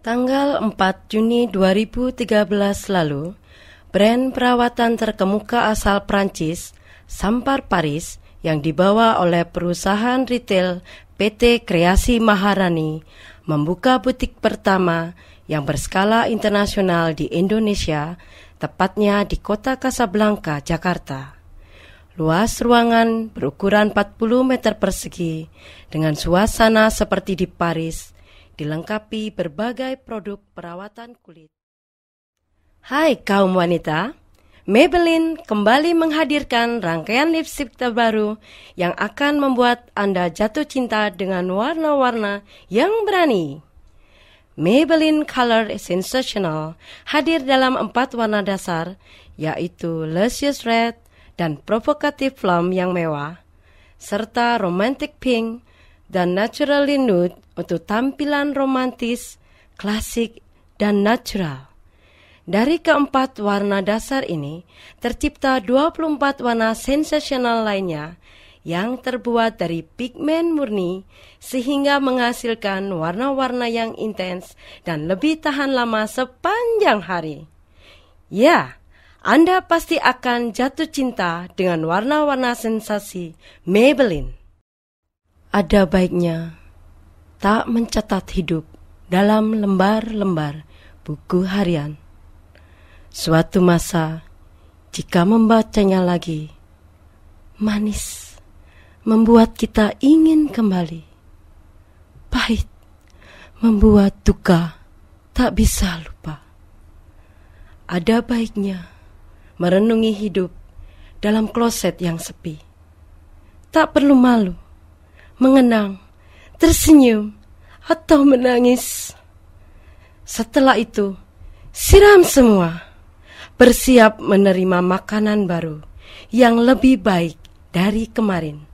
Tanggal 4 Juni 2013 lalu, brand perawatan terkemuka asal Prancis, Sampar Paris, yang dibawa oleh perusahaan retail PT Kreasi Maharani, membuka butik pertama yang berskala internasional di Indonesia, tepatnya di kota Casablanca, Jakarta. Luas ruangan berukuran 40 meter persegi dengan suasana seperti di Paris – dilengkapi berbagai produk perawatan kulit. Hai kaum wanita, Maybelline kembali menghadirkan rangkaian lipstick terbaru yang akan membuat Anda jatuh cinta dengan warna-warna yang berani. Maybelline Color Sensational hadir dalam empat warna dasar, yaitu Luscious Red dan Provocative Plum yang mewah, serta Romantic Pink dan naturally nude untuk tampilan romantis, klasik, dan natural. Dari keempat warna dasar ini, tercipta 24 warna sensasional lainnya yang terbuat dari pigmen murni sehingga menghasilkan warna-warna yang intens dan lebih tahan lama sepanjang hari. Ya, Anda pasti akan jatuh cinta dengan warna-warna sensasi Maybelline. Ada baiknya tak mencatat hidup dalam lembar-lembar buku harian. Suatu masa, jika membacanya lagi, manis membuat kita ingin kembali. Pahit membuat duka tak bisa lupa. Ada baiknya merenungi hidup dalam kloset yang sepi. Tak perlu malu mengenang, tersenyum, atau menangis. Setelah itu, siram semua. Bersiap menerima makanan baru yang lebih baik dari kemarin.